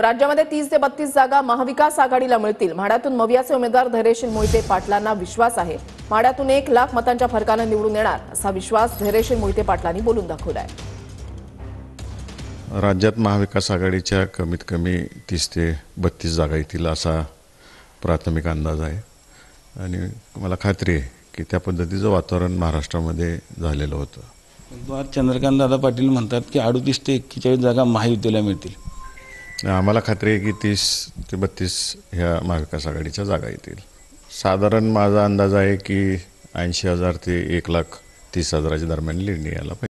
राज्यामध्ये तीस ते बत्तीस जागा महाविकास आघाडीला मिळतील म्हाड्यातून मवियाचे उमेदवार धैर्यशील मोहिते पाटलांना विश्वास आहे म्हाड्यातून एक लाख मतांच्या फरकानं निवडून येणार असा विश्वास धैर्यशील मोहिते पाटलांनी बोलून दाखवलाय राज्यात महाविकास आघाडीच्या कमीत कमी तीस ते बत्तीस जागा येतील असा प्राथमिक अंदाज आहे आणि मला खात्री आहे की त्या पद्धतीचं वातावरण महाराष्ट्रामध्ये झालेलं होतं चंद्रकांत दादा पाटील म्हणतात की अडतीस ते एक्केचाळीस जागा महायुतीला मिळतील आम्हाला खात्री आहे की तीस ते बत्तीस ह्या महाविकास आघाडीच्या जागा येतील साधारण माझा अंदाज आहे की ऐंशी हजार ते एक लाख तीस हजाराच्या दरम्यान लिहिणी यायला पाहिजे